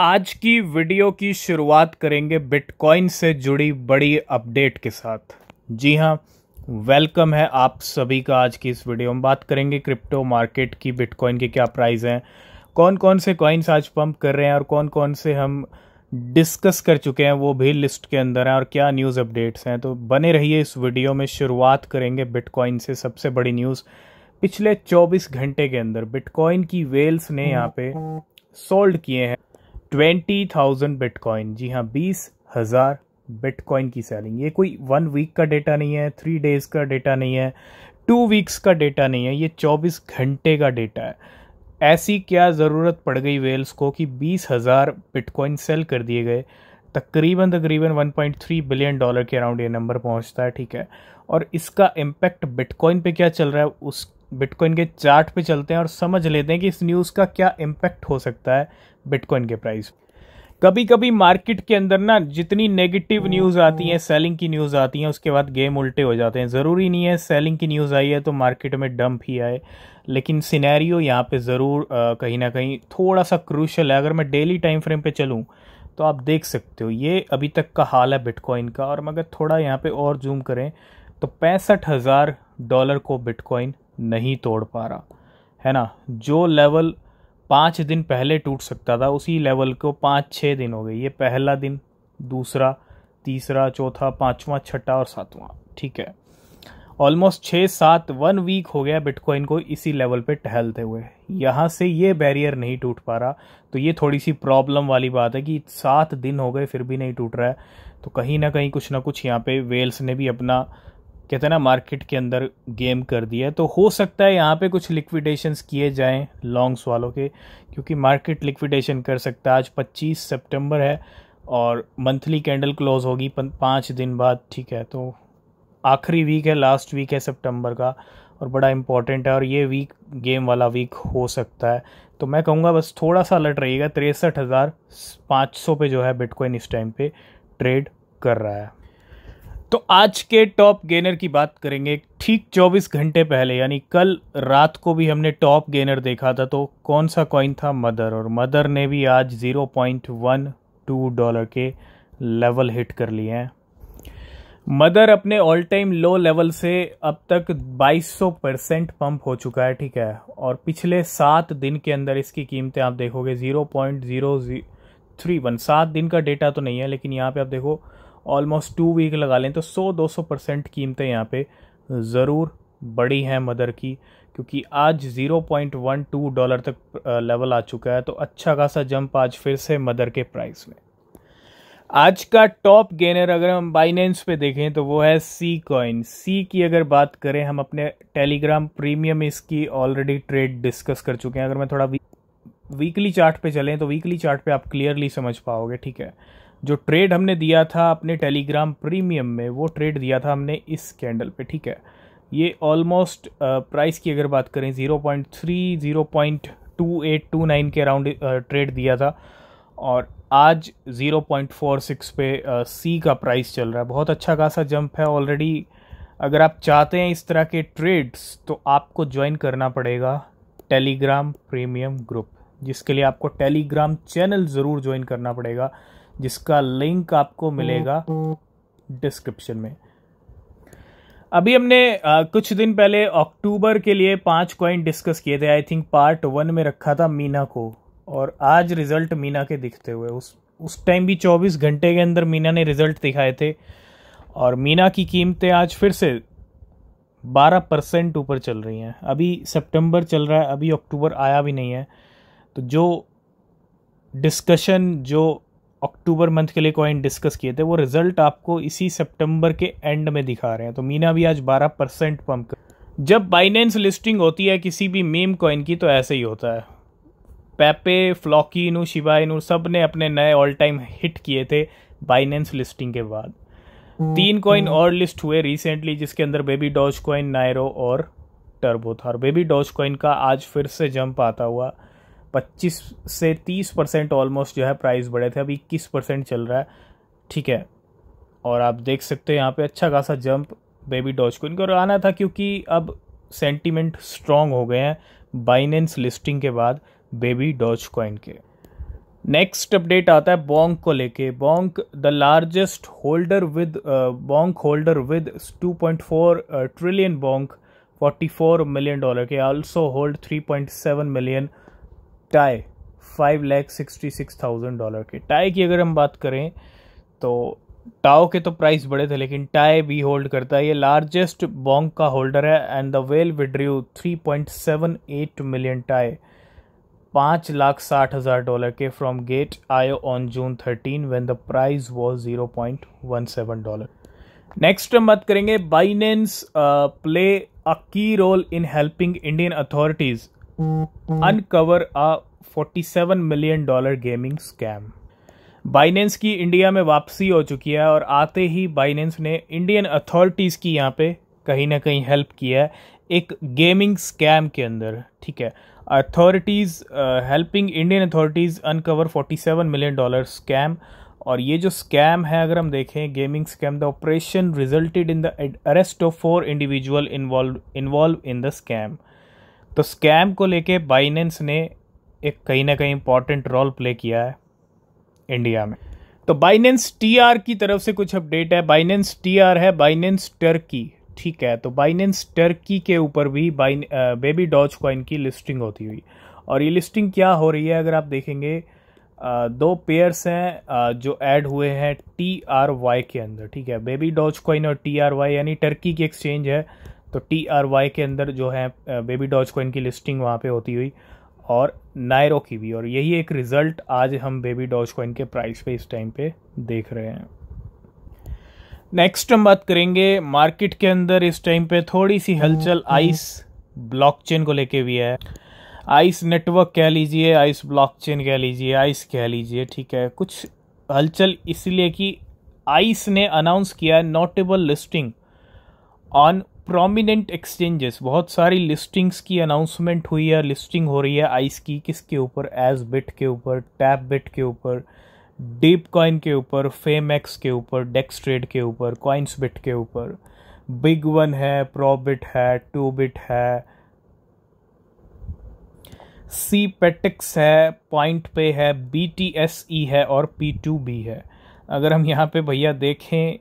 आज की वीडियो की शुरुआत करेंगे बिटकॉइन से जुड़ी बड़ी अपडेट के साथ जी हाँ वेलकम है आप सभी का आज की इस वीडियो में बात करेंगे क्रिप्टो मार्केट की बिटकॉइन के क्या प्राइस हैं कौन कौन से कॉइन्स आज पंप कर रहे हैं और कौन कौन से हम डिस्कस कर चुके हैं वो भी लिस्ट के अंदर हैं और क्या न्यूज़ अपडेट्स हैं तो बने रहिए इस वीडियो में शुरुआत करेंगे बिटकॉइन से सबसे बड़ी न्यूज़ पिछले 24 घंटे के अंदर बिटकॉइन की वेल्स ने यहाँ पे सोल्ड किए हैं ट्वेंटी थाउजेंड बिटकॉइन जी हाँ बीस हज़ार बिटकॉइन की सेलिंग ये कोई वन वीक का डेटा नहीं है थ्री डेज़ का डेटा नहीं है टू वीक्स का डेटा नहीं है ये चौबीस घंटे का डेटा है ऐसी क्या ज़रूरत पड़ गई वेल्स को कि बीस हज़ार बिटकॉइन सेल कर दिए गए तकरीबन तकरीबन 1.3 बिलियन डॉलर के अराउंड ये नंबर पहुंचता है ठीक है और इसका इम्पैक्ट बिटकॉइन पे क्या चल रहा है उस बिटकॉइन के चार्ट पे चलते हैं और समझ लेते हैं कि इस न्यूज़ का क्या इम्पैक्ट हो सकता है बिटकॉइन के प्राइस कभी कभी मार्केट के अंदर ना जितनी नेगेटिव न्यूज़ आती है सेलिंग की न्यूज़ आती है उसके बाद गेम उल्टे हो जाते हैं ज़रूरी नहीं है सेलिंग की न्यूज़ आई है तो मार्केट में डंप ही आए लेकिन सिनेरियो यहाँ पे ज़रूर कहीं ना कहीं थोड़ा सा क्रूशल है अगर मैं डेली टाइम फ्रेम पे चलूँ तो आप देख सकते हो ये अभी तक का हाल है बिटकॉइन का और मगर थोड़ा यहाँ पर और जूम करें तो पैंसठ डॉलर को बिटकॉइन नहीं तोड़ पा रहा है ना जो लेवल पाँच दिन पहले टूट सकता था उसी लेवल को पाँच छः दिन हो गए ये पहला दिन दूसरा तीसरा चौथा पाँचवा छठा और सातवां ठीक है ऑलमोस्ट छः सात वन वीक हो गया बिटकॉइन को इसी लेवल पे टहलते हुए यहाँ से ये बैरियर नहीं टूट पा रहा तो ये थोड़ी सी प्रॉब्लम वाली बात है कि सात दिन हो गए फिर भी नहीं टूट रहा है तो कहीं ना कहीं कुछ ना कुछ यहाँ पे वेल्स ने भी अपना कहते हैं ना मार्केट के अंदर गेम कर दिया तो हो सकता है यहाँ पे कुछ लिक्विडेशंस किए जाएं लॉन्ग्स वालों के क्योंकि मार्केट लिक्विडेशन कर सकता है आज 25 सितंबर है और मंथली कैंडल क्लोज होगी पाँच दिन बाद ठीक है तो आखिरी वीक है लास्ट वीक है सितंबर का और बड़ा इंपॉर्टेंट है और ये वीक गेम वाला वीक हो सकता है तो मैं कहूँगा बस थोड़ा सा अलर्ट रहिएगा तिरसठ हज़ार पाँच सौ पे जो है बिटकॉइन इस टाइम पे ट्रेड कर रहा है तो आज के टॉप गेनर की बात करेंगे ठीक 24 घंटे पहले यानी कल रात को भी हमने टॉप गेनर देखा था तो कौन सा कॉइन था मदर और मदर ने भी आज 0.12 डॉलर के लेवल हिट कर लिए हैं मदर अपने ऑल टाइम लो लेवल से अब तक 2200 परसेंट पंप हो चुका है ठीक है और पिछले सात दिन के अंदर इसकी कीमतें आप देखोगे zero point zero three one सात दिन का डेटा तो नहीं है लेकिन यहाँ पे आप देखो ऑलमोस्ट टू वीक लगा लें तो 100-200 परसेंट कीमतें यहाँ पे ज़रूर बड़ी हैं मदर की क्योंकि आज 0.12 डॉलर तक लेवल आ चुका है तो अच्छा खासा जंप आज फिर से मदर के प्राइस में आज का टॉप गेनर अगर हम बाइनेंस पे देखें तो वो है सी कॉइन सी की अगर बात करें हम अपने टेलीग्राम प्रीमियम इसकी ऑलरेडी ट्रेड डिस्कस कर चुके हैं अगर मैं थोड़ा वीकली चार्ट पे चलें तो वीकली चार्ट पे आप क्लियरली समझ पाओगे ठीक है जो ट्रेड हमने दिया था अपने टेलीग्राम प्रीमियम में वो ट्रेड दिया था हमने इस कैंडल पे ठीक है ये ऑलमोस्ट प्राइस की अगर बात करें zero point three zero point two eight two nine के अराउंड ट्रेड दिया था और आज ज़ीरो पॉइंट फोर सिक्स पे सी का प्राइस चल रहा है बहुत अच्छा खासा जंप है ऑलरेडी अगर आप चाहते हैं इस तरह के ट्रेड्स तो आपको ज्वाइन करना पड़ेगा टेलीग्राम प्रीमियम ग्रुप जिसके लिए आपको टेलीग्राम चैनल ज़रूर ज्वाइन करना पड़ेगा जिसका लिंक आपको मिलेगा डिस्क्रिप्शन में अभी हमने आ, कुछ दिन पहले अक्टूबर के लिए पांच कॉइन डिस्कस किए थे आई थिंक पार्ट वन में रखा था मीना को और आज रिजल्ट मीना के दिखते हुए उस उस टाइम भी 24 घंटे के अंदर मीना ने रिजल्ट दिखाए थे और मीना की कीमतें आज फिर से 12 परसेंट ऊपर चल रही हैं अभी सितंबर चल रहा है अभी अक्टूबर आया भी नहीं है तो जो डिस्कशन जो अक्टूबर मंथ के लिए कॉइन डिस्कस किए थे वो रिजल्ट आपको इसी सितंबर के एंड में दिखा रहे हैं तो मीना भी आज 12 परसेंट पम्प कर जब बाइनेंस लिस्टिंग होती है किसी भी मेम कॉइन की तो ऐसे ही होता है पैपे फ्लॉकिन शिवाइन सब ने अपने नए ऑल टाइम हिट किए थे बाइनेंस लिस्टिंग के बाद तीन कॉइन और लिस्ट हुए रिसेंटली जिसके अंदर बेबी डॉज कॉइन नायरो और टर्बो था और बेबी डॉज कॉइन का आज फिर से जंप आता हुआ 25 से 30 परसेंट ऑलमोस्ट जो है प्राइस बढ़े थे अब इक्कीस परसेंट चल रहा है ठीक है और आप देख सकते हो यहाँ पे अच्छा खासा जंप बेबी डॉज को इनको आना था क्योंकि अब सेंटिमेंट स्ट्रॉन्ग हो गए हैं बाइनेंस लिस्टिंग के बाद बेबी डॉज कॉइन के नेक्स्ट अपडेट आता है बॉन्क को लेके Bonk the largest holder with Bonk holder with 2.4 trillion Bonk 44 million dollar के also hold 3.7 million tie five lakh sixty six thousand dollar के टाई की अगर हम बात करें तो टाओ के तो प्राइस बड़े थे लेकिन टाई भी होल्ड करता है ये लार्जेस्ट बॉन्ग का होल्डर है and the whale withdrew three point seven eight million tie पाँच लाख साठ हज़ार डॉलर के from Gate io on June thirteen when the price was zero point one seven dollar next हम बात करेंगे Binance play a key role in helping Indian authorities uncover a 47 million dollar gaming scam Binance की India में वापसी हो चुकी है और आते ही बाइनेंस ने इंडियन अथॉरिटीज़ की यहाँ पे कहीं ना कहीं हेल्प किया है एक गेमिंग स्कैम के अंदर ठीक है authorities helping Indian authorities uncover 47 million dollar scam और ये जो स्कैम है अगर हम देखें gaming scam the operation resulted in the arrest of four individual involve involve in the scam तो स्कैम को लेके बाइनेंस ने एक कहीं ना कहीं इंपॉर्टेंट रोल प्ले किया है इंडिया में तो बाइनेंस टी की तरफ से कुछ अपडेट है बाइनेंस टी है बाइनेंस टर्की ठीक है तो बाइनेंस टर्की के ऊपर भी बाइन बेबी डॉज कॉइन की लिस्टिंग होती हुई और ये लिस्टिंग क्या हो रही है अगर आप देखेंगे आ, दो पेयर्स हैं जो ऐड हुए हैं टी आर वाई के अंदर ठीक है बेबी डॉज कॉइन और टी आर वाई यानी टर्की की एक्सचेंज है तो टी आर वाई के अंदर जो है बेबी डॉज को इनकी लिस्टिंग वहाँ पे होती हुई और नायरो की भी और यही एक रिज़ल्ट आज हम बेबी डॉज को इनके प्राइस पे इस टाइम पे देख रहे हैं नेक्स्ट हम बात करेंगे मार्केट के अंदर इस टाइम पे थोड़ी सी हलचल आइस हम्म, ब्लॉकचेन हम्म। को लेके भी है आइस नेटवर्क कह लीजिए आइस ब्लॉकचेन कह लीजिए आइस कह लीजिए ठीक है कुछ हलचल इसलिए कि आइस ने अनाउंस किया notable listing on prominent exchanges बहुत सारी लिस्टिंग्स की अनाउंसमेंट हुई है लिस्टिंग हो रही है आइस की किसके ऊपर एज बिट के ऊपर टैप बिट के ऊपर डीप कॉइन के ऊपर फेम एक्स के ऊपर डेक्स ट्रेड के ऊपर कॉइन्स बिट के ऊपर बिग वन है प्रोबिट है टू बिट है सी पेटिक्स है पॉइंट पे है बी टी एस ई है और पी टू बी है अगर हम यहाँ पे भैया देखें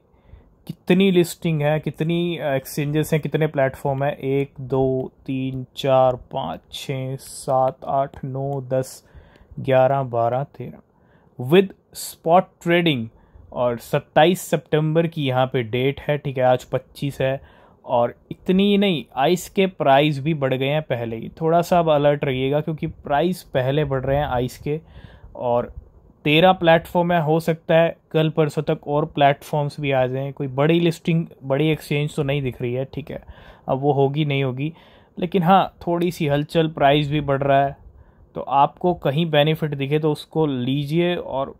कितनी लिस्टिंग है कितनी एक्सचेंजेस हैं कितने प्लेटफॉर्म हैं एक दो तीन चार पाँच छः सात आठ नौ दस ग्यारह बारह तेरह विद स्पॉट ट्रेडिंग और सत्ताईस सितंबर की यहाँ पे डेट है ठीक है आज पच्चीस है और इतनी ही नहीं आइस के प्राइस भी बढ़ गए हैं पहले ही थोड़ा सा अब अलर्ट रहिएगा क्योंकि प्राइस पहले बढ़ रहे हैं आइस के और तेरह प्लेटफॉर्म है हो सकता है कल परसों तक और प्लेटफॉर्म्स भी आ जाएँ कोई बड़ी लिस्टिंग बड़ी एक्सचेंज तो नहीं दिख रही है ठीक है अब वो होगी नहीं होगी लेकिन हाँ थोड़ी सी हलचल प्राइस भी बढ़ रहा है तो आपको कहीं बेनिफिट दिखे तो उसको लीजिए और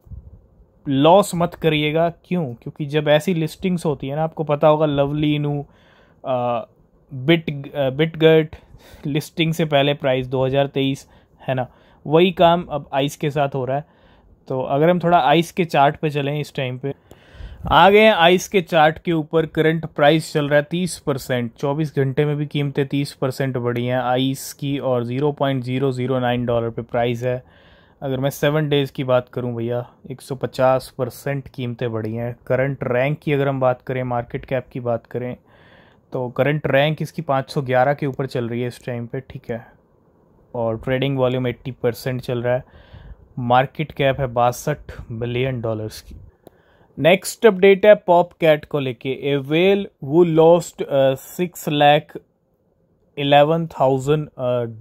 लॉस मत करिएगा क्यों क्योंकि जब ऐसी लिस्टिंग्स होती है ना आपको पता होगा लवली नू बिट बिटगट लिस्टिंग से पहले प्राइस 2023 है ना वही काम अब आइस के साथ हो रहा है तो अगर हम थोड़ा आइस के चार्ट पे चलें इस टाइम पे आ गए आइस के चार्ट के ऊपर करंट प्राइस चल रहा है तीस परसेंट चौबीस घंटे में भी कीमतें तीस परसेंट बढ़ी हैं आइस की और zero point zero zero nine dollar पे प्राइस है अगर मैं सेवन डेज़ की बात करूं भैया एक सौ पचास परसेंट कीमतें बढ़ी हैं करंट रैंक की अगर हम बात करें मार्केट कैप की बात करें तो करंट रैंक इसकी पाँच सौ ग्यारह के ऊपर चल रही है इस टाइम पर ठीक है और ट्रेडिंग वॉल्यूम एट्टी परसेंट चल रहा है मार्केट कैप है बासठ बिलियन डॉलर्स की नेक्स्ट अपडेट है पॉप कैट को लेके ए वेल वो lost six lakh eleven thousand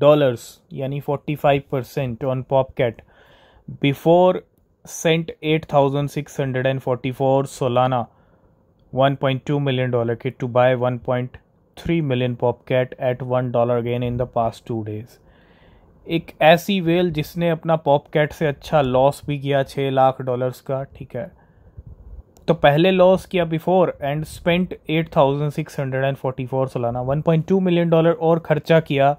dollars यानी forty five percent on Popcat before spent eight thousand six hundred and forty four Solana one point two million dollar के to buy one point three million Popcat at one dollar again in the past two days एक ऐसी well जिसने अपना pop cat से अच्छा loss भी किया छः लाख डॉलर्स का ठीक है तो पहले लॉस किया before and spent eight thousand six hundred and forty four Solana one point two million dollar और ख़र्चा किया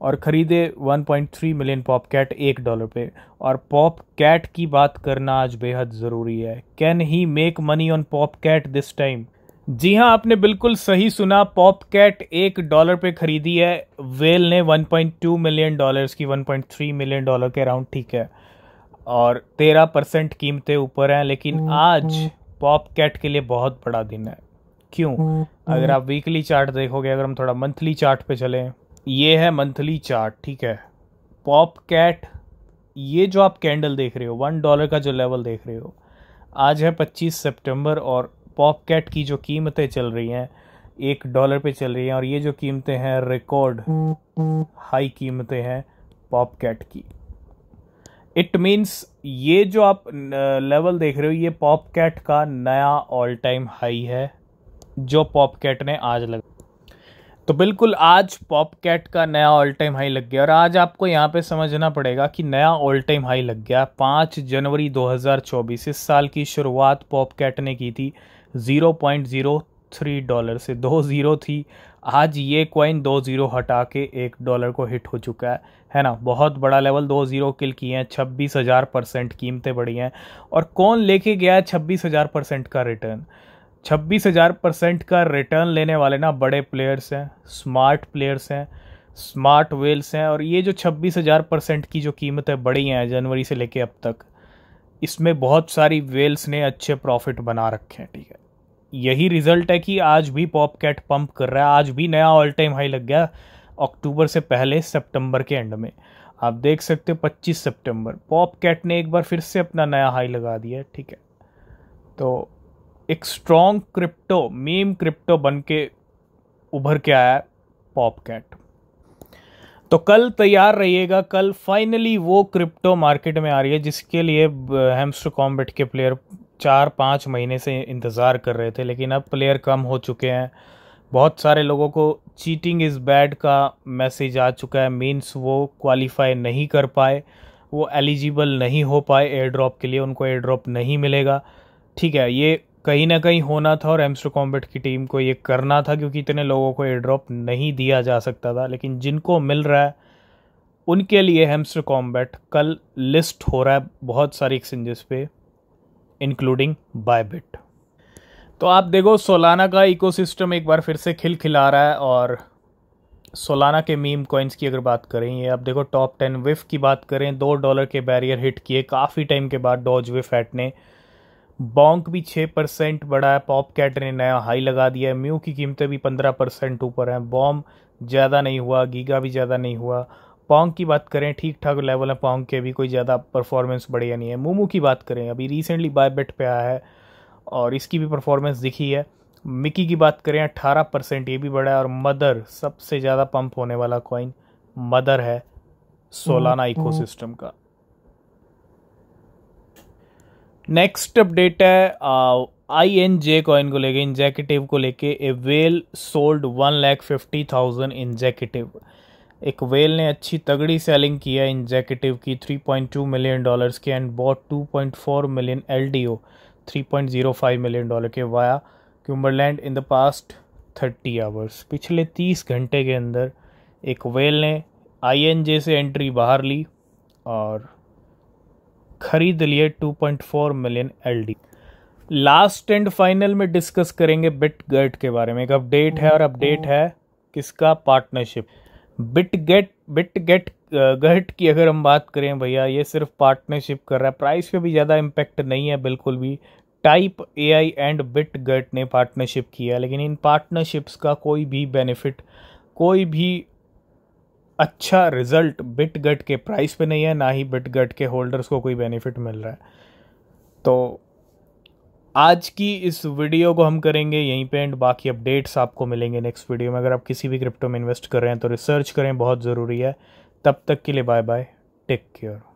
और ख़रीदे one point three million Popcat एक डॉलर पे और पॉप कैट की बात करना आज बेहद ज़रूरी है can he make money on Popcat this time जी हाँ आपने बिल्कुल सही सुना पॉप कैट एक डॉलर पे खरीदी है वेल ने 1.2 मिलियन डॉलर्स की 1.3 मिलियन डॉलर के अराउंड ठीक है और 13 परसेंट कीमतें ऊपर हैं लेकिन आज पॉप कैट के लिए बहुत बड़ा दिन है क्यों अगर आप वीकली चार्ट देखोगे अगर हम थोड़ा मंथली चार्ट पे चलें ये है मंथली चार्ट ठीक है पॉप कैट ये जो आप कैंडल देख रहे हो वन डॉलर का जो लेवल देख रहे हो आज है 25 सितंबर और पॉप कैट की जो कीमतें चल रही हैं एक डॉलर पे चल रही हैं और ये जो कीमतें हैं रिकॉर्ड हाई कीमतें हैं पॉप कैट की इट मीन्स ये जो आप लेवल देख रहे हो ये पॉप कैट का नया ऑल टाइम हाई है जो पॉप कैट ने आज लगा तो बिल्कुल आज पॉप कैट का नया ऑल टाइम हाई लग गया और आज आपको यहाँ पे समझना पड़ेगा कि नया ऑल टाइम हाई लग गया पाँच जनवरी 2024 इस साल की शुरुआत पॉप कैट ने की थी zero point zero three dollar से दो ज़ीरो थी आज ये कॉइन दो ज़ीरो हटा के एक डॉलर को हिट हो चुका है है ना बहुत बड़ा लेवल दो ज़ीरो किल किए हैं छब्बीस हज़ार परसेंट कीमतें बढ़ी हैं और कौन लेके गया है छब्बीस हज़ार परसेंट का रिटर्न छब्बीस हज़ार परसेंट का रिटर्न लेने वाले ना बड़े प्लेयर्स हैं स्मार्ट प्लेयर्स हैं स्मार्ट वेल्स हैं और ये जो छब्बीस हज़ार परसेंट की जो कीमतें बढ़ी हैं जनवरी से लेके अब तक इसमें बहुत सारी वेल्स ने अच्छे प्रॉफिट बना रखे हैं ठीक है यही रिजल्ट है कि आज भी पॉप कैट पंप कर रहा है आज भी नया ऑल टाइम हाई लग गया अक्टूबर से पहले सितंबर के एंड में आप देख सकते हो 25 सितंबर पॉप कैट ने एक बार फिर से अपना नया हाई लगा दिया ठीक है तो एक स्ट्रॉन्ग क्रिप्टो मेम क्रिप्टो बन के उभर के आया पॉप कैट तो कल तैयार रहिएगा कल फाइनली वो क्रिप्टो मार्केट में आ रही है जिसके लिए हेम्स्टर कॉम्बेट के प्लेयर चार पाँच महीने से इंतज़ार कर रहे थे लेकिन अब प्लेयर कम हो चुके हैं बहुत सारे लोगों को चीटिंग इज़ बैड का मैसेज आ चुका है मीन्स वो क्वालिफाई नहीं कर पाए वो एलिजिबल नहीं हो पाए एयर ड्रॉप के लिए उनको एयर ड्रॉप नहीं मिलेगा ठीक है ये कहीं ना कहीं होना था और एम्स्टर कॉम्बेट की टीम को ये करना था क्योंकि इतने लोगों को एयर ड्रॉप नहीं दिया जा सकता था लेकिन जिनको मिल रहा है उनके लिए हेम्स्टर कॉम्बैट कल लिस्ट हो रहा है बहुत सारी एक्सचेंजेस पे इंक्लूडिंग बायबिट तो आप देखो सोलाना का इकोसिस्टम एक बार फिर से खिल खिला रहा है और सोलाना के मीम कॉइन्स की अगर बात करें ये आप देखो टॉप टेन विफ की बात करें दो डॉलर के बैरियर हिट किए काफ़ी टाइम के बाद डॉज विफ एट ने बॉन्क भी छः परसेंट बढ़ा है पॉप कैट ने नया हाई लगा दिया है म्यू की कीमतें भी पंद्रह परसेंट ऊपर हैं बॉम ज़्यादा नहीं हुआ गीगा भी ज़्यादा नहीं हुआ पोंग की बात करें ठीक ठाक लेवल है पोंग के भी कोई ज़्यादा परफॉर्मेंस बढ़िया नहीं है मोमो की बात करें अभी रिसेंटली बाय बेट पे आया है और इसकी भी परफॉर्मेंस दिखी है मिकी की बात करें अट्ठारह परसेंट ये भी बढ़ा है और मदर सबसे ज़्यादा पंप होने वाला कॉइन मदर है सोलाना इकोसिस्टम का नेक्स्ट अपडेट है आई एन जे कॉइन को लेके इंजेकेटिव को लेके a whale sold one lakh fifty thousand Injective एक वेल ने अच्छी तगड़ी सेलिंग किया इन जैकेटिव की 3.2 मिलियन डॉलर्स के and bought 2.4 million LDO 3.05 million dollar के via Cumberland in the past 30 hours पिछले 30 घंटे के अंदर एक वेल ने आईएनजे से एंट्री बाहर ली और खरीद लिए 2.4 million LD last and final में डिस्कस करेंगे बिट गर्ट के बारे में एक अपडेट है और अपडेट है किसका partnership Bitget Bitget गहट की अगर हम बात करें भैया ये सिर्फ पार्टनरशिप कर रहा है प्राइस पे भी ज़्यादा इम्पैक्ट नहीं है बिल्कुल भी type AI and Bitget ने पार्टनरशिप किया लेकिन इन पार्टनरशिप्स का कोई भी बेनिफिट कोई भी अच्छा रिजल्ट बिट गट के प्राइस पे नहीं है ना ही बिट गट के होल्डर्स को कोई बेनिफिट मिल रहा है तो आज की इस वीडियो को हम करेंगे यहीं पे एंड बाकी अपडेट्स आपको मिलेंगे नेक्स्ट वीडियो में अगर आप किसी भी क्रिप्टो में इन्वेस्ट कर रहे हैं तो रिसर्च करें बहुत ज़रूरी है तब तक के लिए बाय बाय टेक केयर